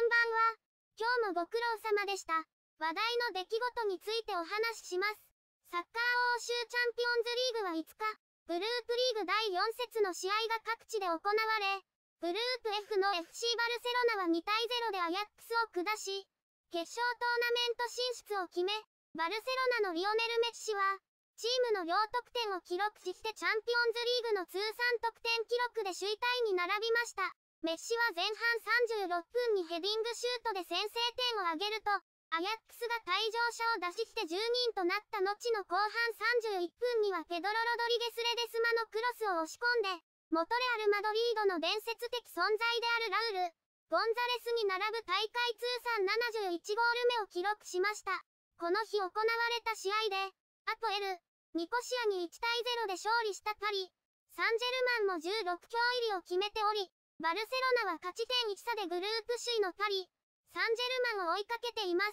んばんは。今日もご苦労様でした。話題の出来事についてお話しします。サッカー欧州チャンピオンズリーグは5日、グループリーグ第4節の試合が各地で行われ、グループ F の FC バルセロナは2対0でアヤックスを下し、決勝トーナメント進出を決め、バルセロナのリオネル・メッシは、チームの両得点を記録してチャンピオンズリーグの通算得点記録で首位タイに並びました。メッシは前半36分にヘディングシュートで先制点を挙げると、アヤックスが退場者を出しして10人となった後の後半31分にはペドロ・ロドリゲス・レデスマのクロスを押し込んで、モトレアル・マドリードの伝説的存在であるラウル、ゴンザレスに並ぶ大会通算71ゴール目を記録しました。この日行われた試合で、アポエル、ニコシアに1対0で勝利したパリ、サンジェルマンも16強入りを決めており、バルセロナは勝ち点1差でグループ首位のパリ、サンジェルマンを追いかけています。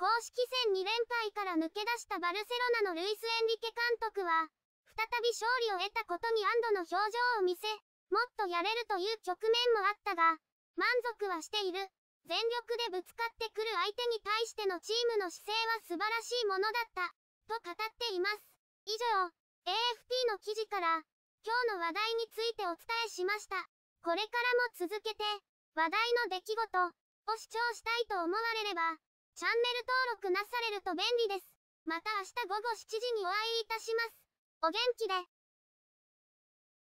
公式戦2連敗から抜け出したバルセロナのルイス・エンリケ監督は、再び勝利を得たことに安堵の表情を見せ、もっとやれるという局面もあったが、満足はしている。全力でぶつかってくる相手に対してのチームの姿勢は素晴らしいものだった、と語っています。以上、AFP の記事から、今日の話題についてお伝えしました。これからも続けて、話題の出来事を視聴したいと思われれば、チャンネル登録なされると便利です。また明日午後7時にお会いいたします。お元気で。